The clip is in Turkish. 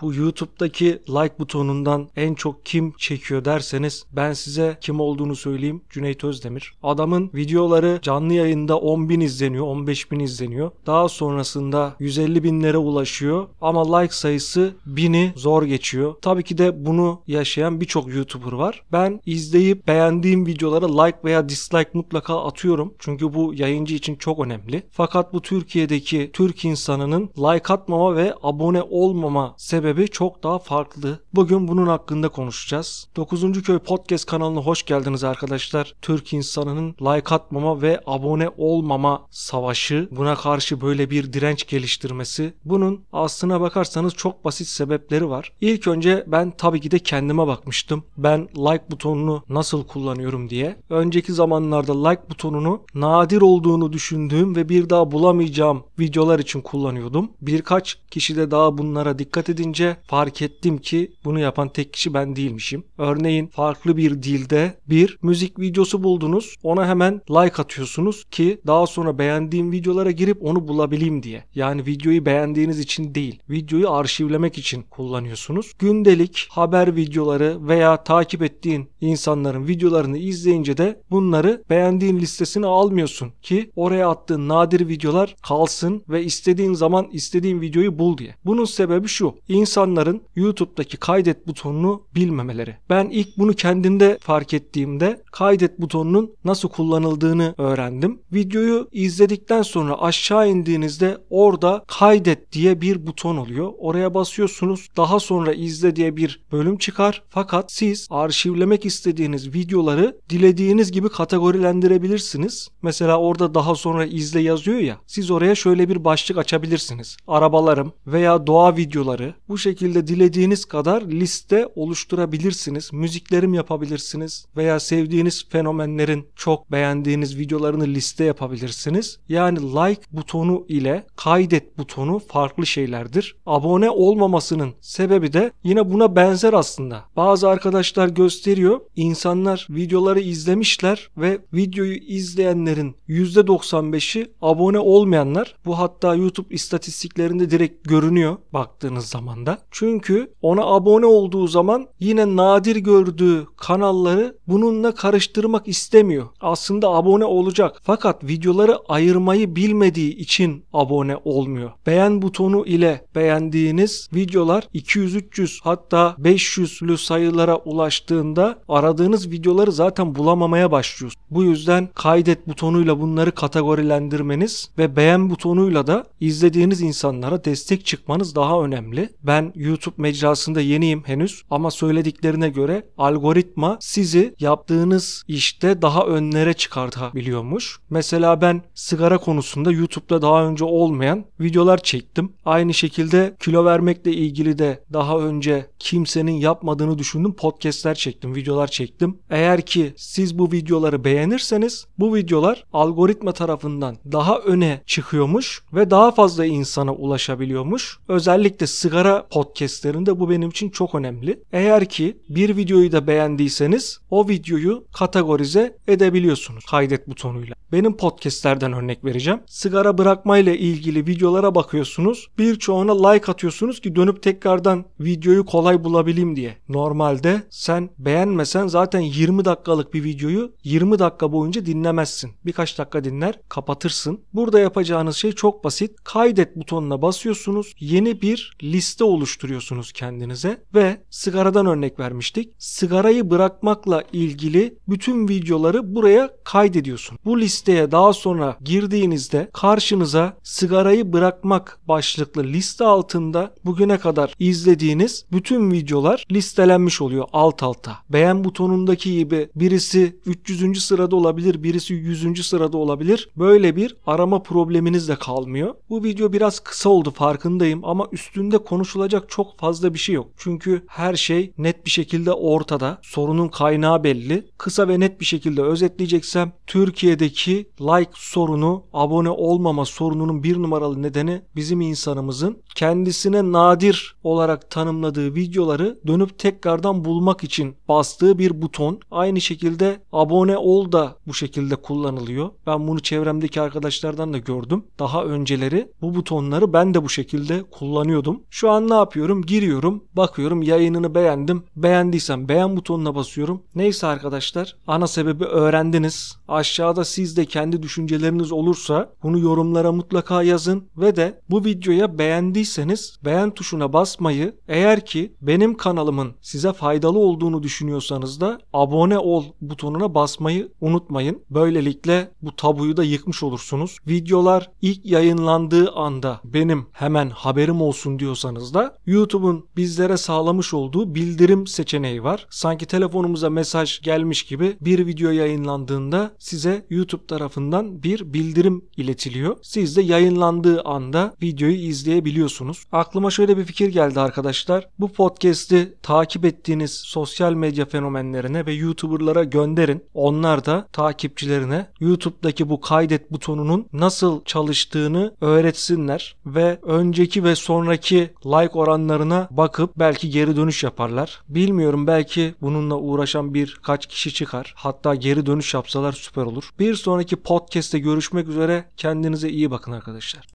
Bu YouTube'daki like butonundan en çok kim çekiyor derseniz ben size kim olduğunu söyleyeyim. Cüneyt Özdemir. Adamın videoları canlı yayında 10 bin izleniyor, 15 bin izleniyor. Daha sonrasında 150 binlere ulaşıyor ama like sayısı 1000'i zor geçiyor. Tabii ki de bunu yaşayan birçok YouTuber var. Ben izleyip beğendiğim videolara like veya dislike mutlaka atıyorum. Çünkü bu yayıncı için çok önemli. Fakat bu Türkiye'deki Türk insanının like atmama ve abone olmama sebebi sebebi çok daha farklı. Bugün bunun hakkında konuşacağız. 9. Köy Podcast kanalına hoş geldiniz arkadaşlar. Türk insanının like atmama ve abone olmama savaşı, buna karşı böyle bir direnç geliştirmesi. Bunun aslına bakarsanız çok basit sebepleri var. İlk önce ben tabii ki de kendime bakmıştım. Ben like butonunu nasıl kullanıyorum diye. Önceki zamanlarda like butonunu nadir olduğunu düşündüğüm ve bir daha bulamayacağım videolar için kullanıyordum. Birkaç kişi de daha bunlara dikkat edince düşününce fark ettim ki bunu yapan tek kişi ben değilmişim. Örneğin farklı bir dilde bir müzik videosu buldunuz. Ona hemen like atıyorsunuz ki daha sonra beğendiğim videolara girip onu bulabileyim diye. Yani videoyu beğendiğiniz için değil, videoyu arşivlemek için kullanıyorsunuz. Gündelik haber videoları veya takip ettiğin insanların videolarını izleyince de bunları beğendiğin listesine almıyorsun ki oraya attığın nadir videolar kalsın ve istediğin zaman istediğin videoyu bul diye. Bunun sebebi şu. İnsan insanların YouTube'daki kaydet butonunu bilmemeleri. Ben ilk bunu kendimde fark ettiğimde kaydet butonunun nasıl kullanıldığını öğrendim. Videoyu izledikten sonra aşağı indiğinizde orada kaydet diye bir buton oluyor. Oraya basıyorsunuz. Daha sonra izle diye bir bölüm çıkar. Fakat siz arşivlemek istediğiniz videoları dilediğiniz gibi kategorilendirebilirsiniz. Mesela orada daha sonra izle yazıyor ya. Siz oraya şöyle bir başlık açabilirsiniz. Arabalarım veya doğa videoları. Bu şekilde dilediğiniz kadar liste oluşturabilirsiniz. Müziklerim yapabilirsiniz veya sevdiğiniz fenomenlerin çok beğendiğiniz videolarını liste yapabilirsiniz. Yani like butonu ile kaydet butonu farklı şeylerdir. Abone olmamasının sebebi de yine buna benzer aslında. Bazı arkadaşlar gösteriyor. İnsanlar videoları izlemişler ve videoyu izleyenlerin %95'i abone olmayanlar. Bu hatta YouTube istatistiklerinde direkt görünüyor baktığınız zaman aslında. Çünkü ona abone olduğu zaman yine nadir gördüğü kanalları bununla karıştırmak istemiyor. Aslında abone olacak fakat videoları ayırmayı bilmediği için abone olmuyor. Beğen butonu ile beğendiğiniz videolar 200-300 hatta 500'lü sayılara ulaştığında aradığınız videoları zaten bulamamaya başlıyorsunuz. Bu yüzden kaydet butonuyla bunları kategorilendirmeniz ve beğen butonuyla da izlediğiniz insanlara destek çıkmanız daha önemli ben YouTube mecrasında yeniyim henüz ama söylediklerine göre algoritma sizi yaptığınız işte daha önlere çıkartabiliyormuş. Mesela ben sigara konusunda YouTube'da daha önce olmayan videolar çektim. Aynı şekilde kilo vermekle ilgili de daha önce kimsenin yapmadığını düşündüm. Podcast'ler çektim, videolar çektim. Eğer ki siz bu videoları beğenirseniz bu videolar algoritma tarafından daha öne çıkıyormuş ve daha fazla insana ulaşabiliyormuş. Özellikle sigara Medya'da podcastlerinde bu benim için çok önemli. Eğer ki bir videoyu da beğendiyseniz o videoyu kategorize edebiliyorsunuz kaydet butonuyla. Benim podcastlerden örnek vereceğim. Sigara bırakmayla ilgili videolara bakıyorsunuz. Birçoğuna like atıyorsunuz ki dönüp tekrardan videoyu kolay bulabileyim diye. Normalde sen beğenmesen zaten 20 dakikalık bir videoyu 20 dakika boyunca dinlemezsin. Birkaç dakika dinler kapatırsın. Burada yapacağınız şey çok basit. Kaydet butonuna basıyorsunuz. Yeni bir liste oluşturuyorsunuz kendinize ve sigaradan örnek vermiştik. Sigarayı bırakmakla ilgili bütün videoları buraya kaydediyorsun. Bu listeye daha sonra girdiğinizde karşınıza sigarayı bırakmak başlıklı liste altında bugüne kadar izlediğiniz bütün videolar listelenmiş oluyor alt alta. Beğen butonundaki gibi birisi 300. sırada olabilir, birisi 100. sırada olabilir. Böyle bir arama probleminiz de kalmıyor. Bu video biraz kısa oldu farkındayım ama üstünde konuşulan konuşulacak çok fazla bir şey yok. Çünkü her şey net bir şekilde ortada. Sorunun kaynağı belli. Kısa ve net bir şekilde özetleyeceksem Türkiye'deki like sorunu, abone olmama sorununun bir numaralı nedeni bizim insanımızın kendisine nadir olarak tanımladığı videoları dönüp tekrardan bulmak için bastığı bir buton. Aynı şekilde abone ol da bu şekilde kullanılıyor. Ben bunu çevremdeki arkadaşlardan da gördüm. Daha önceleri bu butonları ben de bu şekilde kullanıyordum. Şu an ne yapıyorum? Giriyorum, bakıyorum yayınını beğendim. Beğendiysem beğen butonuna basıyorum. Neyse arkadaşlar, ana sebebi öğrendiniz. Aşağıda siz de kendi düşünceleriniz olursa bunu yorumlara mutlaka yazın ve de bu videoya beğendiyseniz beğen tuşuna basmayı, eğer ki benim kanalımın size faydalı olduğunu düşünüyorsanız da abone ol butonuna basmayı unutmayın. Böylelikle bu tabuyu da yıkmış olursunuz. Videolar ilk yayınlandığı anda benim hemen haberim olsun diyorsanız da tarafta YouTube'un bizlere sağlamış olduğu bildirim seçeneği var. Sanki telefonumuza mesaj gelmiş gibi bir video yayınlandığında size YouTube tarafından bir bildirim iletiliyor. Siz de yayınlandığı anda videoyu izleyebiliyorsunuz. Aklıma şöyle bir fikir geldi arkadaşlar. Bu podcast'i takip ettiğiniz sosyal medya fenomenlerine ve YouTuber'lara gönderin. Onlar da takipçilerine YouTube'daki bu kaydet butonunun nasıl çalıştığını öğretsinler ve önceki ve sonraki like like oranlarına bakıp belki geri dönüş yaparlar. Bilmiyorum belki bununla uğraşan birkaç kişi çıkar. Hatta geri dönüş yapsalar süper olur. Bir sonraki podcast'te görüşmek üzere. Kendinize iyi bakın arkadaşlar.